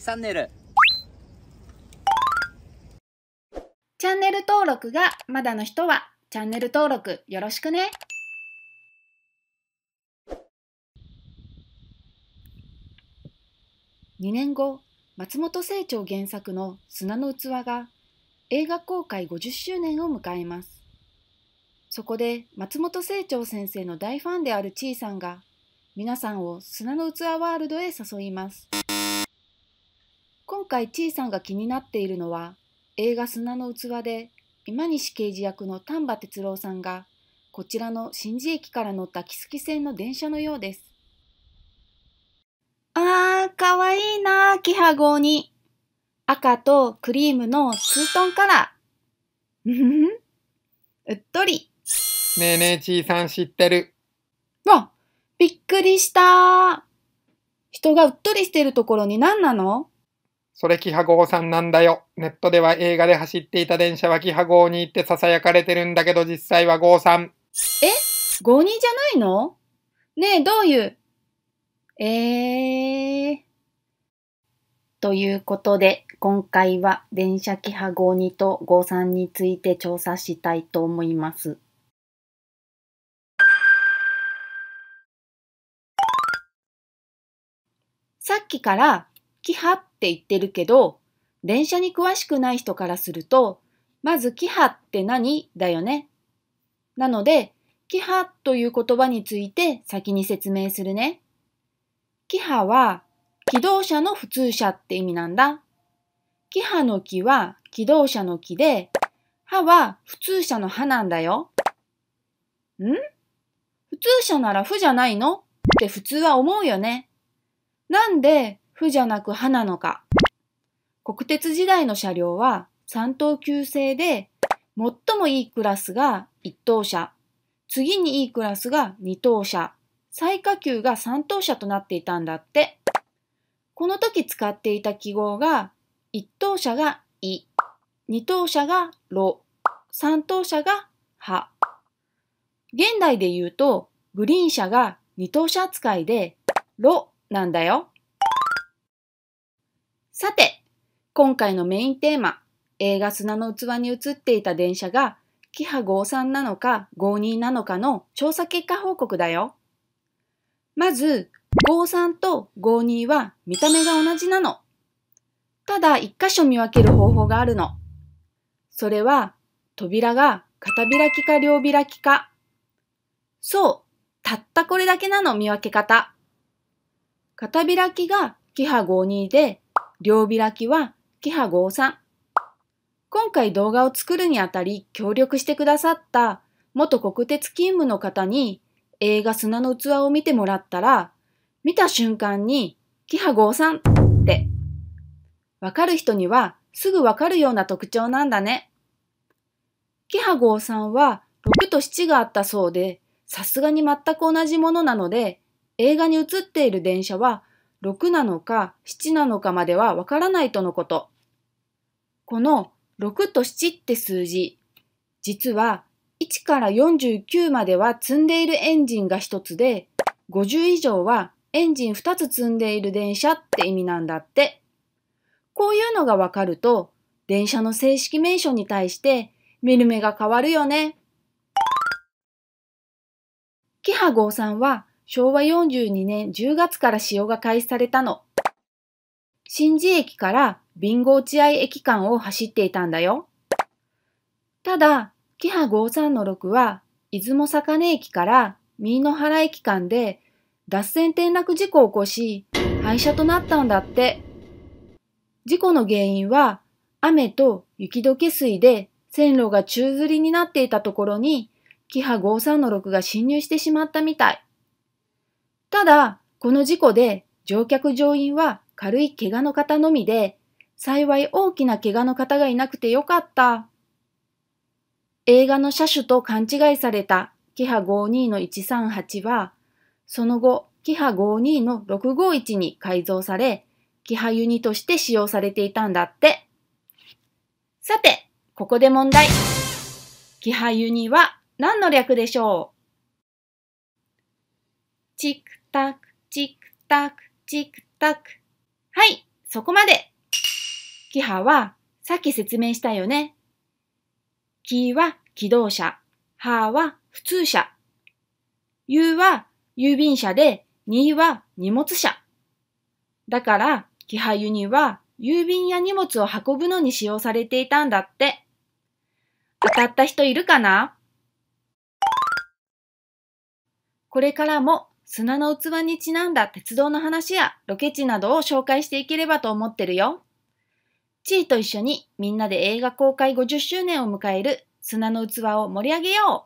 チャンネルチャンネル登録がまだの人はチャンネル登録よろしくね2年後松本清張原作の「砂の器」が映画公開50周年を迎えますそこで松本清張先生の大ファンであるちいさんが皆さんを砂の器ワールドへ誘います。今回いさんが気になっているのは映画「砂の器」で今西刑事役の丹波哲郎さんがこちらの新寺駅から乗った木月線の電車のようです。あー、かわいいなー、キハ号に。赤とクリームのツートンカラー。う うっとり。ねえねえ、ちいさん知ってる。わ、びっくりしたー。人がうっとりしてるところに何なのそれキハ号さんなんだよ。ネットでは映画で走っていた電車はキハ号に行って囁かれてるんだけど実際は号さん。え号にじゃないのねえ、どういうえー。ということで、今回は電車キハ号にと号んについて調査したいと思います。さっきからキハって言ってるけど、電車に詳しくない人からすると、まずキハって何だよね。なので、キハという言葉について先に説明するね。キハは、気動車の普通車って意味なんだ。キハの木は気動車の木で、歯は普通車の歯なんだよ。ん普通車なら不じゃないのって普通は思うよね。なんで負じゃなく歯なのか。国鉄時代の車両は3等級制で、最もいいクラスが1等車、次にいいクラスが2等車、最下級が3等車となっていたんだって。この時使っていた記号が、1等車がい、2等車がろ、3等車がは。現代で言うと、グリーン車が2等車扱いで、ろなんだよ。さて、今回のメインテーマ、映画砂の器に映っていた電車が、キハ53なのか52なのかの調査結果報告だよ。まず、53と52は見た目が同じなの。ただ一箇所見分ける方法があるの。それは、扉が片開きか両開きか。そう、たったこれだけなの見分け方。片開きがキハ52で、両開きはキハ5さ今回動画を作るにあたり協力してくださった元国鉄勤務の方に映画砂の器を見てもらったら、見た瞬間にキハ5さって、わかる人にはすぐわかるような特徴なんだね。キハ5さんは6と7があったそうで、さすがに全く同じものなので、映画に映っている電車は6なのか7なのかまではわからないとのこと。この6と7って数字、実は1から49までは積んでいるエンジンが1つで、50以上はエンジン2つ積んでいる電車って意味なんだって。こういうのがわかると、電車の正式名称に対して見る目が変わるよね。キハゴーさんは昭和42年10月から使用が開始されたの。新寺駅からビンゴ落合駅間を走っていたんだよ。ただ、キハ536は、出雲坂根駅から三野原駅間で脱線転落事故を起こし、廃車となったんだって。事故の原因は、雨と雪解け水で線路が宙吊りになっていたところに、キハ536が侵入してしまったみたい。ただ、この事故で乗客乗員は軽い怪我の方のみで、幸い大きな怪我の方がいなくてよかった。映画の車種と勘違いされたキハ52の138は、その後、キハ52の651に改造され、キハユニとして使用されていたんだって。さて、ここで問題。キハユニは何の略でしょうチックタク、チクタク、チクタク。はい、そこまで。キハは、さっき説明したよね。キは気動車、ハは普通車、ユは郵便車で、ニは荷物車。だから、キハユには郵便や荷物を運ぶのに使用されていたんだって。当たった人いるかなこれからも砂の器にちなんだ鉄道の話やロケ地などを紹介していければと思ってるよ。チーと一緒にみんなで映画公開50周年を迎える砂の器を盛り上げよう